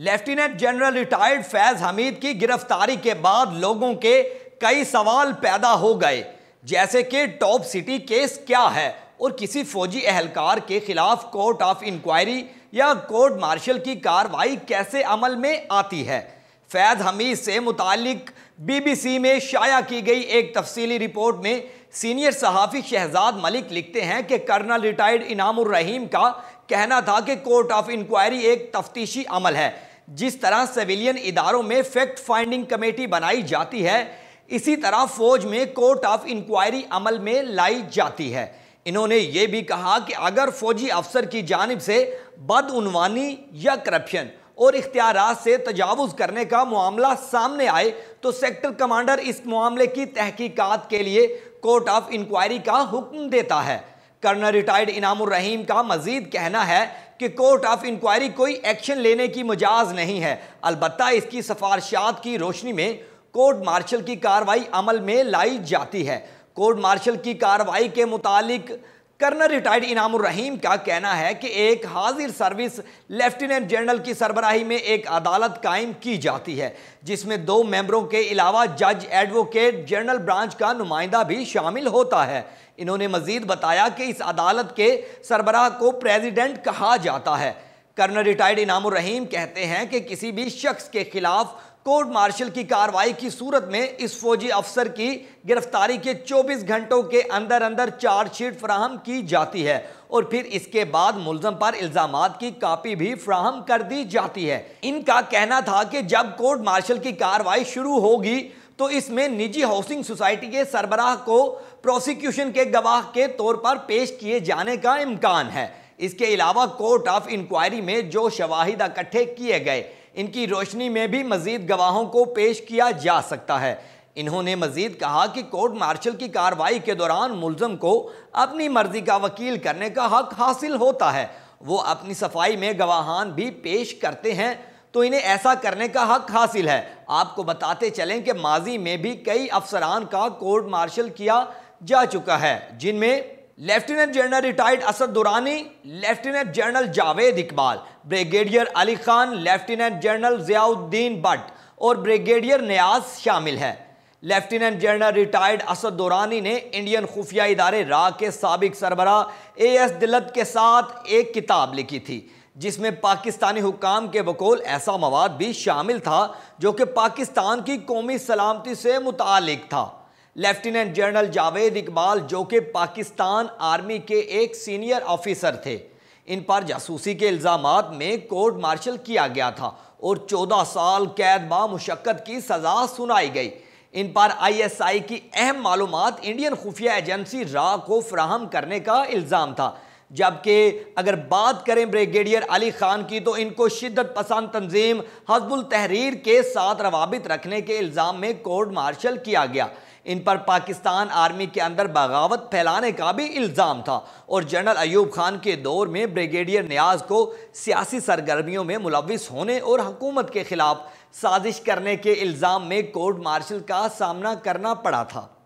lieutenant general retired Faiz Hameed की गिरफ्तारी के बाद लोगों के कई सवाल पैदा हो गए जैसे कि टॉप सिटी केस क्या है और किसी फौजी अहलकार के खिलाफ कोर्ट ऑफ इंक्वायरी या कोर्ट मार्शल की कार्रवाई कैसे अमल में आती है फैज हमीद से बी बीबीसी में शाया की गई एक तफसीली रिपोर्ट में सीनियर सहाफ़ी शहजाद मलिक लिखते हैं कि कर्नल रिटायर्ड इनाम का कहना था कि कोर्ट ऑफ इंक्वायरी एक तफ्तीशी अमल है जिस तरह सिविलियन इदारों में फैक्ट फाइंडिंग कमेटी बनाई जाती है इसी तरह फौज में कोर्ट ऑफ इंक्वायरी अमल में लाई जाती है इन्होंने ये भी कहा कि अगर फौजी अफसर की जानब से बदनवानी या करप्शन और इख्तियार से तजावज़ करने का मामला सामने आए तो सेक्टर कमांडर इस मामले की तहकीकात के लिए कोर्ट ऑफ इंक्वायरी का हुक्म देता है कर्नल रिटायर्ड इनामुर रहीम का मजीद कहना है कि कोर्ट ऑफ इंक्वायरी कोई एक्शन लेने की मजाज नहीं है अलबत् इसकी सफारशात की रोशनी में कोर्ट मार्शल की कार्रवाई अमल में लाई जाती है कोर्ट मार्शल की कार्रवाई के मुतालिक कर्नल रिटायर्ड इनाम रहीम का कहना है कि एक हाजिर सर्विस लेफ्टिनेंट जनरल की सरबराही में एक अदालत कायम की जाती है जिसमें दो मेंबरों के अलावा जज एडवोकेट जनरल ब्रांच का नुमाइंदा भी शामिल होता है इन्होंने मजीद बताया कि इस अदालत के सरबराह को प्रेजिडेंट कहा जाता है कर्नल रिटायर्ड इनाम रहीम कहते हैं कि किसी भी शख्स के खिलाफ कोर्ट मार्शल की कार्रवाई की सूरत में इस फौजी अफसर की गिरफ्तारी के 24 घंटों के अंदर अंदर चार्जशीट फ्राहम की जाती है और फिर इसके बाद मुलजम पर इल्ज़ाम की कापी भी फ्राहम कर दी जाती है इनका कहना था कि जब कोर्ट मार्शल की कार्रवाई शुरू होगी तो इसमें निजी हाउसिंग सोसाइटी के सरबराह को प्रोसिक्यूशन के गवाह के तौर पर पेश किए जाने का इम्कान है इसके अलावा कोर्ट ऑफ इंक्वायरी में जो शवाहिद इकट्ठे किए गए इनकी रोशनी में भी मजीद गवाहों को पेश किया जा सकता है इन्होंने मजीद कहा कि कोर्ट मार्शल की कार्रवाई के दौरान मुलजम को अपनी मर्जी का वकील करने का हक हासिल होता है वो अपनी सफाई में गवाहान भी पेश करते हैं तो इन्हें ऐसा करने का हक हासिल है आपको बताते चलें कि माजी में भी कई अफसरान का कोर्ट मार्शल किया जा चुका है जिनमें lieutenant general retired Asad Durrani lieutenant general Javed Iqbal brigadier Ali Khan lieutenant general Ziauddin Butt और ब्रिगेडियर न्याज शामिल है lieutenant general retired Asad Durrani ने इंडियन खुफिया इदारे रा के सबक सरबरा ए एस दिलत के साथ एक किताब लिखी थी जिसमें पाकिस्तानी हुकाम के बकौल ऐसा मवाद भी शामिल था जो कि पाकिस्तान की कौमी सलामती से मुतल था लेफ्टिनेंट जनरल जावेद इकबाल जो कि पाकिस्तान आर्मी के एक सीनियर ऑफिसर थे इन पर जासूसी के इल्ज़ाम में कोर्ट मार्शल किया गया था और 14 साल कैद बा मुशक्क़त की सज़ा सुनाई गई इन पर आईएसआई की अहम मालूम इंडियन खुफिया एजेंसी रा को फ्राहम करने का इल्ज़ाम था जबकि अगर बात करें ब्रिगेडियर अली खान की तो इनको शिदत पसंद तंजीम हजबुल तहरीर के साथ रवाबित रखने के इल्ज़ाम में कोर्ट मार्शल किया गया इन पर पाकिस्तान आर्मी के अंदर बगावत फैलाने का भी इल्ज़ाम था और जनरल अयूब खान के दौर में ब्रिगेडियर न्याज को सियासी सरगर्मियों में मुलविस होने और हकूमत के खिलाफ साजिश करने के इल्ज़ाम में कोर्ट मार्शल का सामना करना पड़ा था